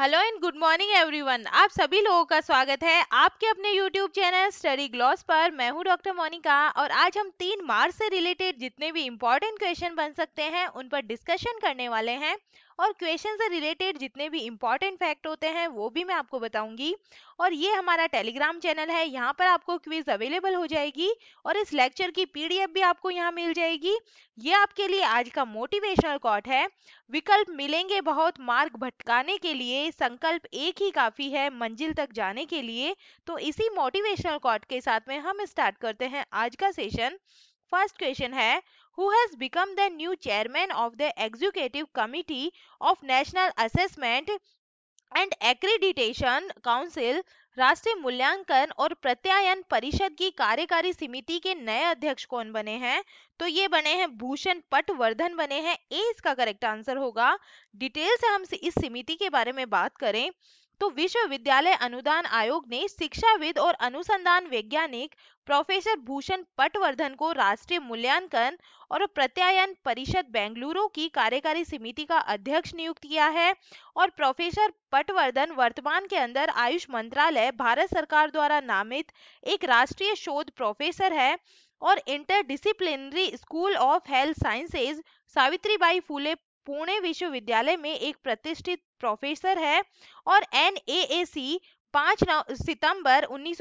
hello and good morning everyone आप सभी लोगों का स्वागत है आपके अपने यूट्यूब चैनल स्टडी ग्लॉस पर मैं हूं डॉक्टर मोनिका और आज हम तीन मार्च से रिलेटेड जितने भी इम्पोर्टेंट क्वेश्चन बन सकते हैं उन पर डिस्कशन करने वाले हैं और क्वेश्चन से रिलेटेड जितने भी इंपॉर्टेंट फैक्ट होते हैं वो भी मैं आपको बताऊंगी और ये हमारा टेलीग्राम चैनल है यहाँ पर आपको क्विज अवेलेबल हो जाएगी और इस लेक्चर की पीडीएफ भी आपको यहाँ मिल जाएगी ये आपके लिए आज का मोटिवेशनल कॉट है विकल्प मिलेंगे बहुत मार्ग भटकाने के लिए संकल्प एक ही काफी है मंजिल तक जाने के लिए तो इसी मोटिवेशनल कॉट के साथ में हम स्टार्ट करते हैं आज का सेशन फर्स्ट क्वेश्चन है who has become the new chairman of the executive committee of national assessment and accreditation council राष्ट्रीय मूल्यांकन और प्रत्यायन परिषद की कार्यकारी समिति के नए अध्यक्ष कौन बने हैं तो ये बने हैं भूषण पटवर्धन बने हैं ए इसका करेक्ट आंसर होगा डिटेल से हम इस समिति के बारे में बात करें तो विश्वविद्यालय अनुदान आयोग ने शिक्षाविद और अनुसंधान वैज्ञानिक प्रोफेसर भूषण पटवर्धन को राष्ट्रीय मूल्यांकन और प्रत्यायन परिषद बेंगलुरु की कार्यकारी समिति का अध्यक्ष नियुक्त किया है और प्रोफेसर पटवर्धन वर्तमान के अंदर आयुष मंत्रालय भारत सरकार द्वारा नामित एक राष्ट्रीय शोध प्रोफेसर है और interdisciplinary school of health sciences Savitribai Phule Pune विश्वविद्यालय में एक प्रतिष्ठित प्रोफेसर है और एन पाँच सितंबर उन्नीस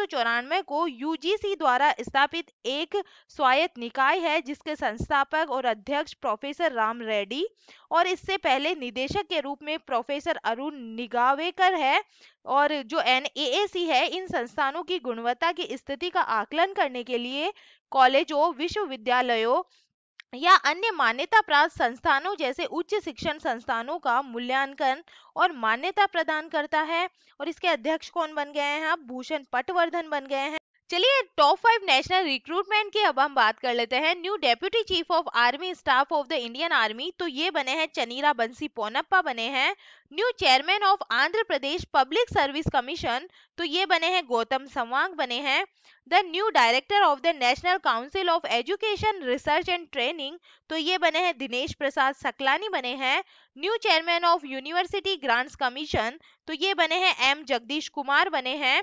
को यूजीसी द्वारा स्थापित एक स्वायत्त निकाय है जिसके संस्थापक और अध्यक्ष प्रोफेसर राम रेड्डी और इससे पहले निदेशक के रूप में प्रोफेसर अरुण निगावेकर है और जो एन है इन संस्थानों की गुणवत्ता की स्थिति का आकलन करने के लिए कॉलेजों विश्वविद्यालयों या अन्य मान्यता प्राप्त संस्थानों जैसे उच्च शिक्षण संस्थानों का मूल्यांकन और मान्यता प्रदान करता है और इसके अध्यक्ष कौन बन गए हैं भूषण पटवर्धन बन गए हैं चलिए टॉप फाइव नेशनल रिक्रूटमेंट की अब हम बात कर लेते हैं new deputy chief of army staff of the Indian army तो ये बने हैं चनीरा बंसी पोनप्पा बने हैं new chairman of Andhra Pradesh public service commission तो ये बने हैं गौतम संवांग बने हैं the new director of the national council of education research and training तो ये बने हैं दिनेश प्रसाद सकलानी बने हैं new chairman of university grants commission तो ये बने हैं एम जगदीश कुमार बने हैं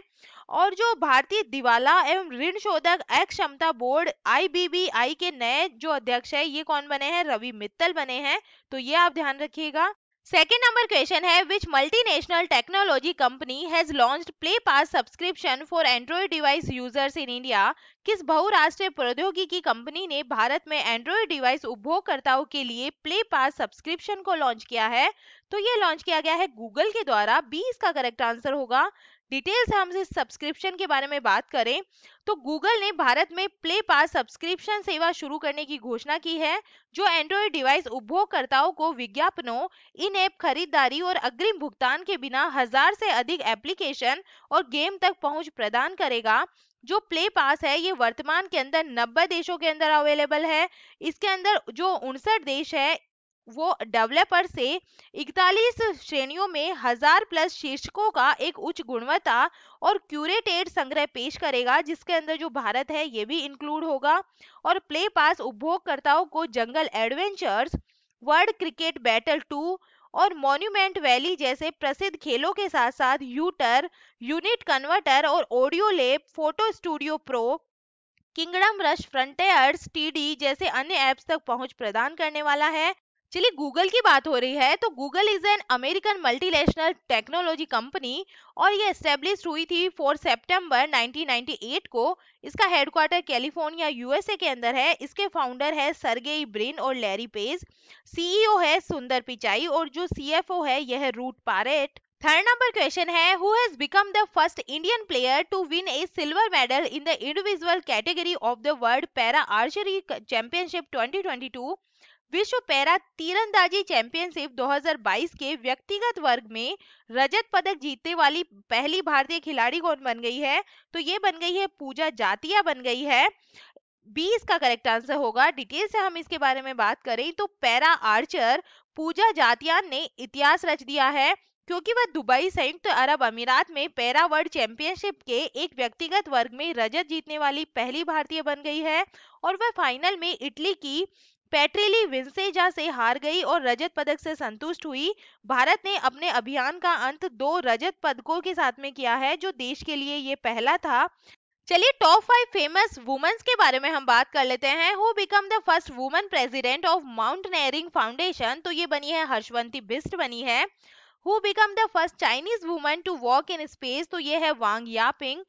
और जो भारतीय दिवाला एवं ऋण शोधक अक्षमता बोर्ड आई के नए जो अध्यक्ष है ये कौन बने हैं रवि मित्तल बने हैं तो ये आप ध्यान रखिएगा सेकेंड नंबर क्वेश्चन है which multinational technology company has launched Play Pass subscription for Android device users in India किस बहुराष्ट्रीय प्रौद्योगिकी कंपनी ने भारत में एंड्रॉइड डिवाइस उपभोक्ताओं के लिए प्ले पास सब्सक्रिप्शन को लॉन्च किया है तो ये लॉन्च किया गया है गूगल के द्वारा बी इसका करेक्ट आंसर होगा डिटेल्स हम इस सब्सक्रिप्शन के बारे में बात करें तो गूगल ने भारत में प्ले पास सब्सक्रिप्शन सेवा शुरू करने की घोषणा की है जो एंड्रॉयड डिवाइस उपभोक्ताओं को विज्ञापनों इन ऐप खरीदारी और अग्रिम भुगतान के बिना हजार से अधिक एप्लीकेशन और गेम तक पहुंच प्रदान करेगा जो प्ले पास है ये वर्तमान के अंदर 90 देशों के अंदर अवेलेबल है इसके अंदर जो उनसठ देश है वो डेवलपर से 41 श्रेणियों में हजार प्लस शीर्षकों का एक उच्च गुणवत्ता और क्यूरेटेड संग्रह पेश करेगा जिसके अंदर जो भारत है ये भी इंक्लूड होगा और प्ले पास उपभोगकर्ताओं को Jungle Adventures World Cricket Battle two और मॉन्यूमेंट वैली जैसे प्रसिद्ध खेलों के साथ साथ यूटर यूनिट कन्वर्टर और Audio Lab Photo Studio Pro Kingdom Rush Frontiers TD जैसे अन्य ऐप्स तक पहुंच प्रदान करने वाला है चलिए गूगल की बात हो रही है तो Google is an American multinational technology company और ये एस्टेब्लिश हुई थी 4 सितंबर 1998 को इसका हेडक्वार्टर कैलिफोर्निया यूएसए के अंदर है इसके फाउंडर है सरगेई ब्रिन और लैरी पेज सीईओ है सुंदर पिचाई और जो सीएफओ है यह Ruth Porat third number question है who has become the first Indian player to win a silver medal in the individual category of the world para archery championship 2022 विश्व para तीरंदाजी championship 2022 के व्यक्तिगत वर्ग में रजत पदक जीतने वाली पहली भारतीय खिलाड़ी कौन बन गई है तो ये बन गई है पूजा जातिया बन गई है बी इसका करेक्ट आंसर होगा डिटेल से हम इसके बारे में बात करें तो पैरा आर्चर पूजा जातिया ने इतिहास रच दिया है क्योंकि वह दुबई संयुक्त अरब अमीरात में पैरा वर्ल्ड चैंपियनशिप के एक व्यक्तिगत वर्ग में रजत जीतने वाली पहली भारतीय बन गई है और वह फाइनल में इटली की पेट्रेली विंसेजा से हार गई और रजत पदक से संतुष्ट हुई भारत ने अपने अभियान का अंत दो रजत पदकों के साथ में किया है जो देश के लिए ये पहला था चलिए टॉप फाइव फेमस वुमेन्स के बारे में हम बात कर लेते हैं who become the first women president of mountaineering foundation तो ये बनी है हर्षवंती बिस्ट बनी है who become the first Chinese woman to walk in space तो ये है Wang Yaping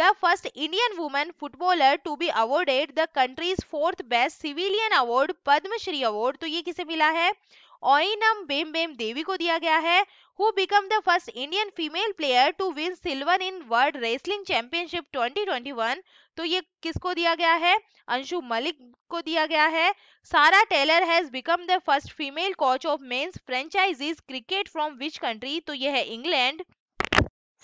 the first Indian woman footballer to be awarded the country's fourth best civilian award Padma Shri award तो ये किसे मिला है ओइनम बेम बेम देवी को दिया गया है who become the first Indian female player to win silver in world wrestling championship 2021 तो ये किसको दिया गया है अंशु मलिक को दिया गया है Sarah Taylor has become the first female coach of men's franchises cricket from which country तो ये है इंग्लैंड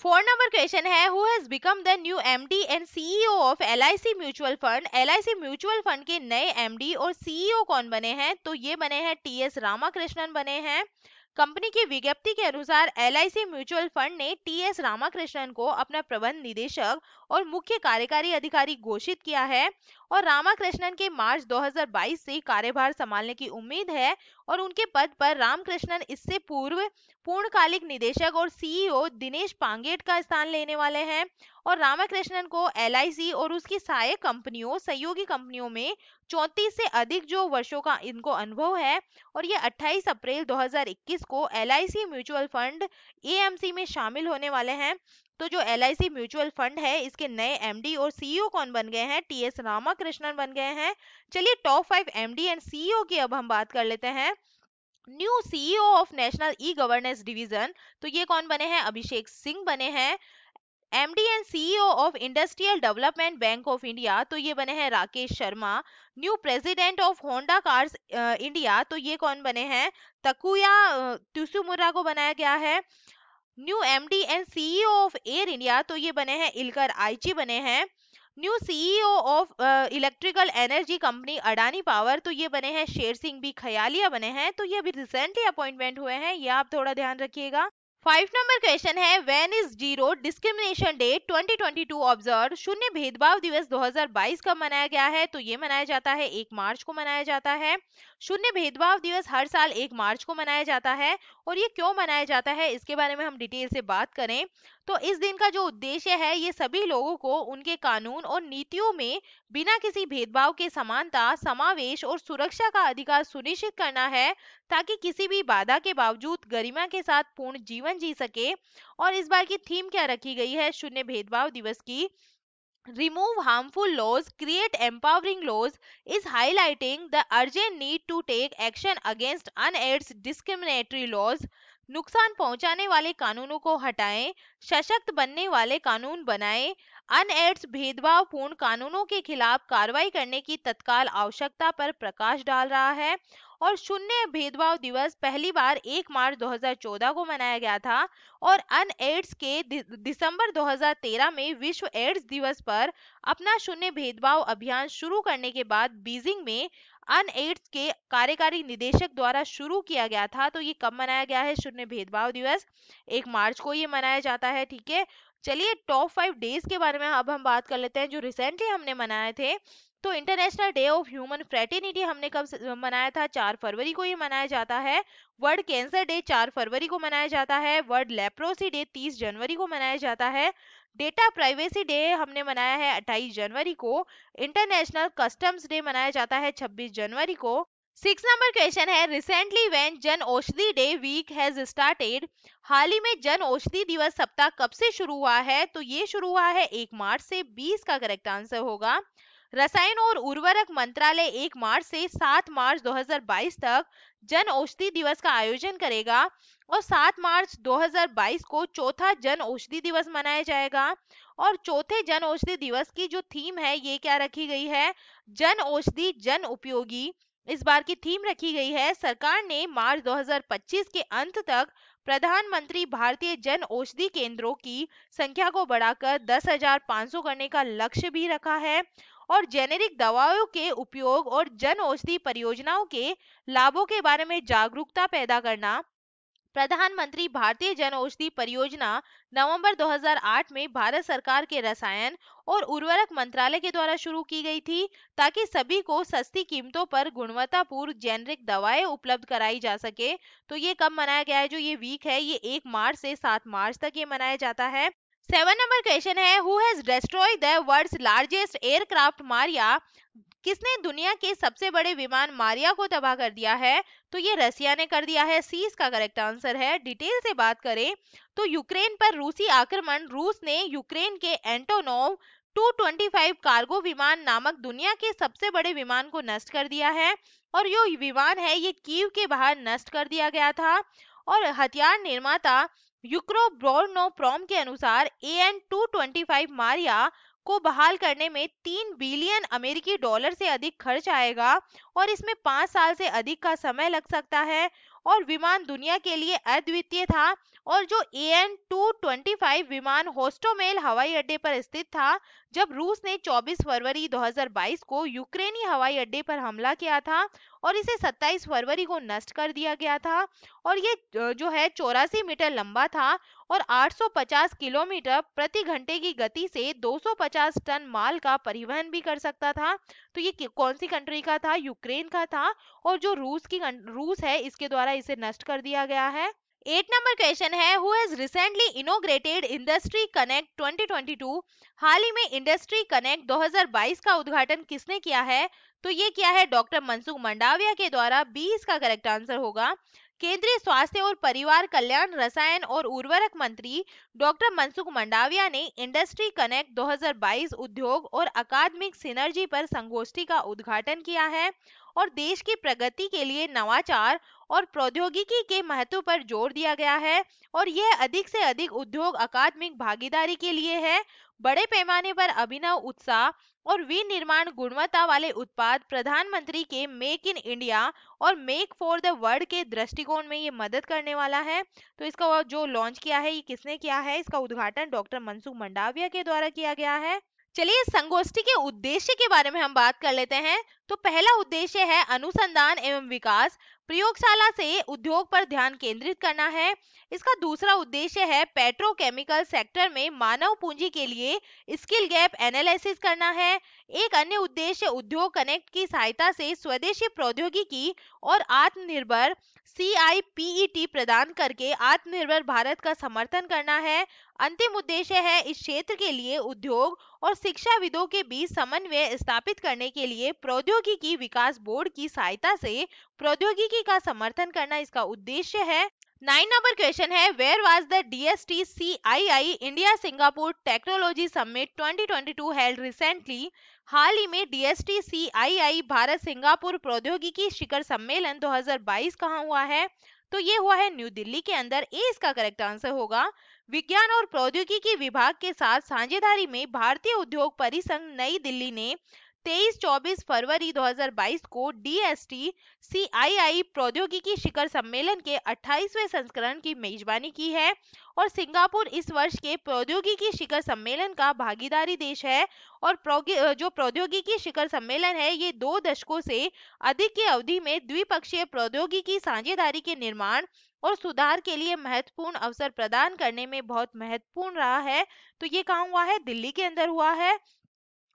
फोर नंबर क्वेश्चन है who has become the new MD and CEO of LIC mutual fund LIC mutual fund के नए MD और CEO e कौन बने हैं तो ये बने हैं टीएस रामाकृष्णन बने हैं कंपनी की विज्ञप्ति के अनुसार एल म्यूचुअल फंड ने टी एस रामाकृष्णन को अपना प्रबंध निदेशक और मुख्य कार्यकारी अधिकारी घोषित किया है और रामाकृष्णन के मार्च 2022 से कार्यभार संभालने की उम्मीद है और उनके पद पर रामकृष्णन इससे पूर्व पूर्णकालिक निदेशक और सीईओ e दिनेश पांगेट का स्थान लेने वाले हैं और रामाकृष्णन को एल और उसकी सहायक कंपनियों सहयोगी कंपनियों में चौंतीस से अधिक जो वर्षों का इनको अनुभव है और ये 28 अप्रैल 2021 को एल म्यूचुअल फंड ए में शामिल होने वाले हैं तो जो एल म्यूचुअल फंड है इसके नए एमडी और सीईओ e कौन बन गए हैं टी एस रामाकृष्णन बन गए हैं चलिए top five MD and CEO की अब हम बात कर लेते हैं new CEO of national e governance division तो ये कौन बने हैं अभिषेक सिंह बने हैं MD and CEO of industrial development bank of India तो ये बने हैं Rakesh Sharma new president of Honda cars India तो ये कौन बने हैं तकुया तुसुमुरा को बनाया गया है new M D and CEO of Air India तो ये बने हैं इलकर आईची बने हैं new CEO of electrical energy company Adani power तो ये बने हैं शेर सिंह भी खयालिया बने हैं तो ये अभी रिसेंटली अपॉइंटमेंट हुए हैं ये आप थोड़ा ध्यान रखिएगा फाइव नंबर क्वेश्चन है when is zero discrimination day 2022 observe शून्य भेदभाव दिवस 2022 कब मनाया गया है तो ये मनाया जाता है एक मार्च को मनाया जाता है शून्य भेदभाव दिवस हर साल एक मार्च को मनाया जाता है और ये क्यों मनाया जाता है इसके बारे में हम डिटेल से बात करें तो इस दिन का जो उद्देश्य है ये सभी लोगों को उनके कानून और नीतियों में बिना किसी भेदभाव के समानता समावेश और सुरक्षा का अधिकार सुनिश्चित करना है ताकि किसी भी बाधा के बावजूद गरिमा के साथ पूर्ण जीवन जी सके और इस बार की थीम क्या रखी गई है शून्य भेदभाव दिवस की remove harmful laws create empowering laws is highlighting the urgent need to take action against unaid's discriminatory laws नुकसान पहुंचाने वाले कानूनों को हटाएं सशक्त बनने वाले कानून बनाएं भेदभाव पूर्ण कानूनों के खिलाफ कार्रवाई करने की तत्काल आवश्यकता पर प्रकाश डाल रहा है और शून्य भेदभाव दिवस पहली बार 1 मार्च 2014 को मनाया गया था और अन एड्स के दिसंबर 2013 में विश्व एड्स दिवस पर अपना शून्य भेदभाव अभियान शुरू करने के बाद बीजिंग में अन एड्स के कार्यकारी निदेशक द्वारा शुरू किया गया था तो ये कब मनाया गया है शून्य भेदभाव दिवस एक मार्च को ये मनाया जाता है ठीक है चलिए टॉप फाइव डेज के बारे में अब हम बात कर लेते हैं जो रिसेंटली हमने मनाए थे तो international day of human fraternity हमने कब मनाया था चार फरवरी को ये मनाया जाता है वर्ल्ड कैंसर डे चार फरवरी को मनाया जाता है वर्ल्ड लेप्रोसी डे तीस जनवरी को मनाया जाता है डेटा प्राइवेसी डे हमने मनाया है 28 जनवरी को इंटरनेशनल कस्टम्स डे मनाया जाता है 26 जनवरी को सिक्स नंबर क्वेश्चन है recently when Jan Aushadhi day week has started हाल ही में जन औषधि दिवस सप्ताह कब से शुरू हुआ है तो ये शुरू हुआ है एक मार्च से 20 का करेक्ट आंसर होगा रसायन और उर्वरक मंत्रालय 1 मार्च से 7 मार्च 2022 तक जन औषधि दिवस का आयोजन करेगा और 7 मार्च 2022 को चौथा जन औषधि दिवस मनाया जाएगा और चौथे जन औषधि दिवस की जो थीम है ये क्या रखी गई है जन औषधि जन उपयोगी इस बार की थीम रखी गई है सरकार ने मार्च 2025 के अंत तक प्रधानमंत्री भारतीय जन औषधि केंद्रों की संख्या को बढ़ाकर 10,500 करने का लक्ष्य भी रखा है और जेनेरिक दवाओं के उपयोग और जन औषधि परियोजनाओं के लाभों के बारे में जागरूकता पैदा करना प्रधानमंत्री भारतीय जन औषधि परियोजना नवंबर 2008 में भारत सरकार के रसायन और उर्वरक मंत्रालय के द्वारा शुरू की गई थी ताकि सभी को सस्ती कीमतों पर गुणवत्तापूर्ण जेनरिक दवाएं उपलब्ध कराई जा सके तो ये कब मनाया गया है जो ये वीक है ये एक मार्च से सात मार्च तक ये मनाया जाता है सेवन नंबर क्वेश्चन है who has destroy the world's largest aircraft Mriya किसने दुनिया के सबसे बड़े विमान मारिया को तबाह कर दिया है तो ये रसिया ने कर दिया है सी इसका करेक्ट आंसर है डिटेल से बात करें तो यूक्रेन पर रूसी आक्रमण रूस ने यूक्रेन के एंटोनोव 225 कार्गो विमान नामक दुनिया के सबसे बड़े विमान को नष्ट कर दिया है और जो विमान है ये कीव के बाहर नष्ट कर दिया गया था और हथियार निर्माता यूक्रो ब्रोनो प्रोम के अनुसार A N two twenty five Mriya को बहाल करने में तीन बिलियन अमेरिकी डॉलर से अधिक खर्च आएगा और इसमें पाँच साल से अधिक का समय लग सकता है और विमान दुनिया के लिए अद्वितीय था और जो A N two twenty five विमान होस्टोमेल हवाई अड्डे पर स्थित था जब रूस ने 24 फरवरी 2022 को यूक्रेनी हवाई अड्डे पर हमला किया था और इसे 27 फरवरी को नष्ट कर दिया गया था और ये जो है चौरासी मीटर लंबा था और 850 किलोमीटर प्रति घंटे की गति से 250 टन माल का परिवहन भी कर सकता था तो ये कौन सी कंट्री का था यूक्रेन का था और जो रूस की रूस है इसके द्वारा इसे नष्ट कर दिया गया है एट नंबर क्वेश्चन है who has recently inaugurated industry connect 2022 हाल ही में इंडस्ट्री कनेक्ट 2022 का उद्घाटन किसने किया है तो ये किया है डॉक्टर मनसुख मंडाविया के द्वारा बी इसका करेक्ट आंसर होगा केंद्रीय स्वास्थ्य और परिवार कल्याण रसायन और उर्वरक मंत्री डॉक्टर मनसुख मंडाविया ने इंडस्ट्री कनेक्ट 2022 उद्योग और अकादमिक सिनर्जी पर संगोष्ठी का उद्घाटन किया है और देश की प्रगति के लिए नवाचार और प्रौद्योगिकी के महत्व पर जोर दिया गया है और यह अधिक से अधिक उद्योग अकादमिक भागीदारी के लिए है बड़े पैमाने पर अभिनव उत्साह और विनिर्माण गुणवत्ता वाले उत्पाद प्रधानमंत्री के मेक इन इंडिया और मेक फॉर द वर्ल्ड के दृष्टिकोण में ये मदद करने वाला है तो इसका जो लॉन्च किया है ये किसने किया है इसका उद्घाटन डॉक्टर मनसुख मंडाविया के द्वारा किया गया है चलिए संगोष्ठी के उद्देश्य के बारे में हम बात कर लेते हैं तो पहला उद्देश्य है अनुसंधान एवं विकास प्रयोगशाला से उद्योग पर ध्यान केंद्रित करना है इसका दूसरा उद्देश्य है पेट्रोकेमिकल सेक्टर में मानव पूंजी के लिए स्किल गैप एनालिसिस करना है एक अन्य उद्देश्य उद्योग कनेक्ट की सहायता से स्वदेशी प्रौद्योगिकी और आत्मनिर्भर सी e प्रदान करके आत्मनिर्भर भारत का समर्थन करना है अंतिम उद्देश्य है इस क्षेत्र के लिए उद्योग और शिक्षाविदों के बीच समन्वय स्थापित करने के लिए प्रौद्योगिकी विकास बोर्ड की सहायता से प्रौद्योगिकी टीआरपी का समर्थन करना इसका उद्देश्य है नाइन नंबर क्वेश्चन है where was the DST C I I India Singapore technology summit 2022 twenty two held recently हाल ही में DST C I I Bharat Singapore प्रौद्योगिकी शिखर सम्मेलन 2022 कहाँ हुआ है तो ये हुआ है न्यू दिल्ली के अंदर ए इसका करेक्ट आंसर होगा विज्ञान और प्रौद्योगिकी विभाग के साथ साझेदारी में भारतीय उद्योग परिसंघ नई दिल्ली ने तेईस चौबीस फरवरी 2022 को डीएसटी सीआईआई प्रौद्योगिकी शिखर सम्मेलन के 28वें संस्करण की मेजबानी की है और सिंगापुर इस वर्ष के प्रौद्योगिकी शिखर सम्मेलन का भागीदारी देश है और जो प्रौद्योगिकी शिखर सम्मेलन है ये दो दशकों से अधिक की अवधि में द्विपक्षीय प्रौद्योगिकी साझेदारी के निर्माण और सुधार के लिए महत्वपूर्ण अवसर प्रदान करने में बहुत महत्वपूर्ण रहा है तो ये काम हुआ है दिल्ली के अंदर हुआ है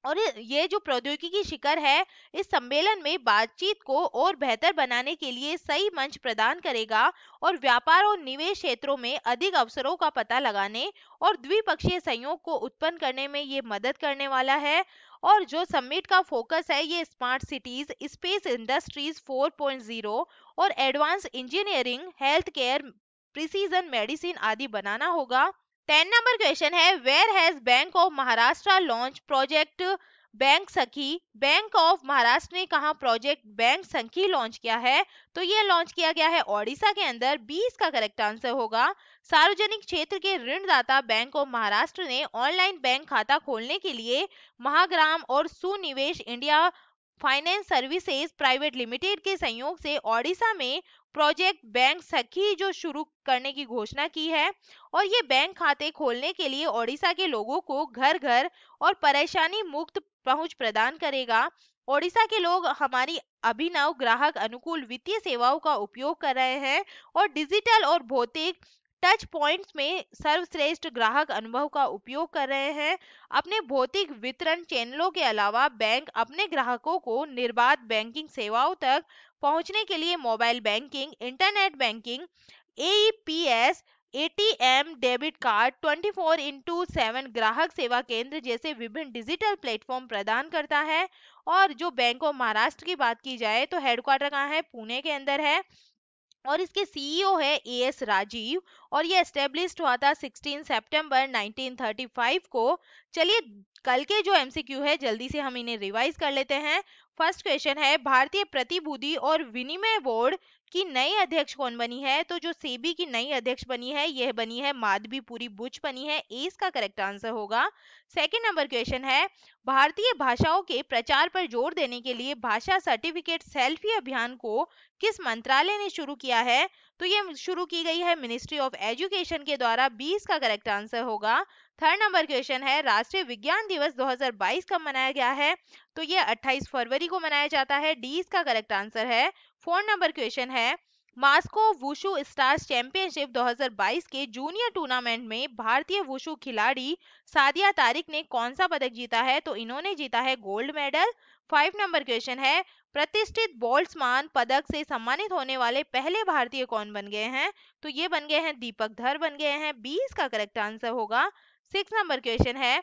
और ये जो प्रौद्योगिकी शिखर है इस सम्मेलन में बातचीत को और बेहतर बनाने के लिए सही मंच प्रदान करेगा और व्यापार और निवेश क्षेत्रों में अधिक अवसरों का पता लगाने और द्विपक्षीय सहयोग को उत्पन्न करने में ये मदद करने वाला है और जो समिट का फोकस है ये स्मार्ट सिटीज स्पेस इंडस्ट्रीज 4.0 और advance engineering health care precision medicine आदि बनाना होगा टेन नंबर क्वेश्चन है where has bank of Maharashtra launch project bank Sakhi bank of Maharashtra ने कहा प्रोजेक्ट बैंक सखी लॉन्च किया है तो यह लॉन्च किया गया है ओडिशा के अंदर बीस का करेक्ट आंसर होगा सार्वजनिक क्षेत्र के ऋणदाता बैंक ऑफ महाराष्ट्र ने ऑनलाइन बैंक खाता खोलने के लिए महाग्राम और Sunivesh India finance services private limited के सहयोग से ओडिशा में प्रोजेक्ट बैंक सखी जो शुरू करने की घोषणा की है और ये बैंक खाते खोलने के लिए ओडिशा के लोगों को घर घर और परेशानी मुक्त पहुंच प्रदान करेगा ओडिशा के लोग हमारी अभिनव ग्राहक अनुकूल वित्तीय सेवाओं का उपयोग कर रहे हैं और डिजिटल और भौतिक टच पॉइंट्स में सर्वश्रेष्ठ ग्राहक अनुभव का उपयोग कर रहे हैं अपने भौतिक वितरण चैनलों के अलावा बैंक अपने ग्राहकों को निर्बाध बैंकिंग सेवाओं तक पहुंचने के लिए mobile banking internet banking AEPS ATM e debit card 24 four into seven ग्राहक सेवा केंद्र जैसे विभिन्न डिजिटल प्लेटफॉर्म प्रदान करता है और जो बैंक ऑफ महाराष्ट्र की बात की जाए तो हेडक्वार्टर कहाँ है पुणे के अंदर है और इसके सीईओ e है ए एस राजीव और ये एस्टेब्लिश हुआ था 16 सितंबर 1935 को चलिए कल के जो एमसीक्यू है जल्दी से हम इन्हें रिवाइज कर लेते हैं फर्स्ट क्वेश्चन है भारतीय प्रतिभूति और विनिमय बोर्ड की नई अध्यक्ष कौन बनी है तो जो सेबी की नई अध्यक्ष बनी है यह बनी है माधवी पूरी बुच बनी है ए इसका करेक्ट आंसर होगा सेकंड नंबर क्वेश्चन है भारतीय भाषाओं के प्रचार पर जोर देने के लिए भाषा सर्टिफिकेट सेल्फी अभियान को किस मंत्रालय ने शुरू किया है तो ये शुरू की गई है मिनिस्ट्री ऑफ एजुकेशन के द्वारा 20 का करेक्ट आंसर होगा थर्ड नंबर क्वेश्चन है राष्ट्रीय विज्ञान दिवस 2022 कब मनाया गया है तो ये 28 फरवरी को मनाया जाता है डी इसका करेक्ट आंसर है फोर्थ नंबर क्वेश्चन है मास्को वुशु स्टार्स चैंपियनशिप 2022 के जूनियर टूर्नामेंट में भारतीय वुशु खिलाड़ी सादिया तारिक ने कौन सा पदक जीता है तो इन्होंने जीता है gold medal five number question है प्रतिष्ठित बोल्ट्समान पदक से सम्मानित होने वाले पहले भारतीय कौन बन गए हैं तो ये बन गए हैं दीपक धर बन गए हैं बीस का करेक्ट आंसर होगा सिक्स नंबर क्वेश्चन है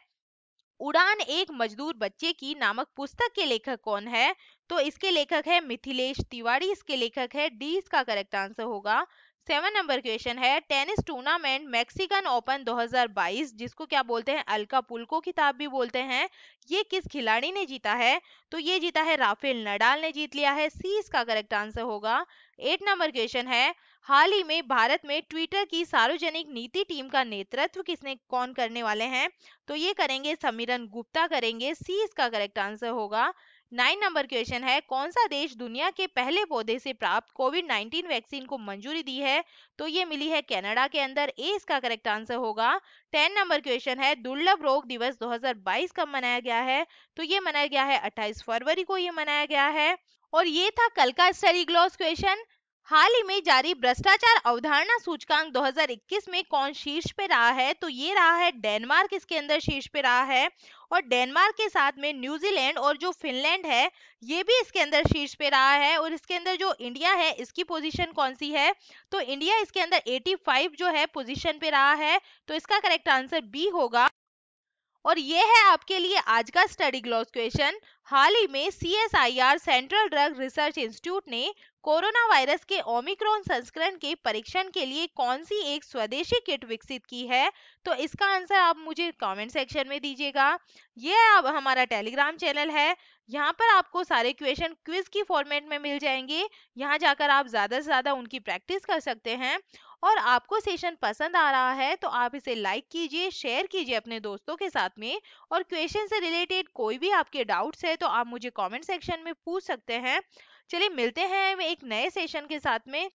उड़ान एक मजदूर बच्चे की नामक पुस्तक के लेखक कौन है तो इसके लेखक है मिथिलेश तिवारी इसके लेखक है डी इसका करेक्ट आंसर होगा सेवन नंबर क्वेश्चन है टेनिस टूर्नामेंट मैक्सिकन ओपन 2022 जिसको क्या बोलते हैं अलका पुल्को खिताब भी बोलते हैं ये किस खिलाड़ी ने जीता है तो ये जीता है राफेल नडाल ने जीत लिया है सी इसका करेक्ट आंसर होगा एट नंबर क्वेश्चन है हाल ही में भारत में ट्विटर की सार्वजनिक नीति टीम का नेतृत्व किसने कौन करने वाले हैं तो ये करेंगे समीरन गुप्ता करेंगे सी इसका करेक्ट आंसर होगा नाइन नंबर क्वेश्चन है कौन सा देश दुनिया के पहले पौधे से प्राप्त कोविड 19 वैक्सीन को मंजूरी दी है तो ये मिली है कनाडा के अंदर ए इसका करेक्ट आंसर होगा टेन नंबर क्वेश्चन है दुर्लभ रोग दिवस 2022 कब मनाया गया है तो ये मनाया गया है 28 फरवरी को ये मनाया गया है और ये था कल का स्टडी ग्लॉस क्वेश्चन हाल ही में जारी भ्रष्टाचार अवधारणा सूचकांक 2021 में कौन शीर्ष पे रहा है तो ये रहा है डेनमार्क इसके अंदर शीर्ष पे रहा है और डेनमार्क के साथ में न्यूजीलैंड और जो फिनलैंड है ये भी इसके अंदर शीर्ष पे रहा है और इसके अंदर जो इंडिया है इसकी पोजीशन कौन सी है तो इंडिया इसके अंदर 85 जो है पोजीशन पे रहा है तो इसका करेक्ट आंसर बी होगा और ये है आपके लिए आज का स्टडी ग्लॉस क्वेश्चन हाल ही में C central drug research institute ने कोरोना वायरस के ओमिक्रॉन संस्करण के परीक्षण के लिए कौन सी एक स्वदेशी किट विकसित की है तो इसका आंसर आप मुझे कमेंट सेक्शन में दीजिएगा ये अब हमारा टेलीग्राम चैनल है यहाँ पर आपको सारे क्वेश्चन क्विज की फॉर्मेट में मिल जाएंगे यहाँ जाकर आप ज़्यादा से ज़्यादा उनकी प्रैक्टिस कर सकते हैं और आपको सेशन पसंद आ रहा है तो आप इसे लाइक कीजिए शेयर कीजिए अपने दोस्तों के साथ में और क्वेश्चन से रिलेटेड कोई भी आपके डाउट्स है तो आप मुझे कमेंट सेक्शन में पूछ सकते हैं चलिए मिलते हैं एक नए सेशन के साथ में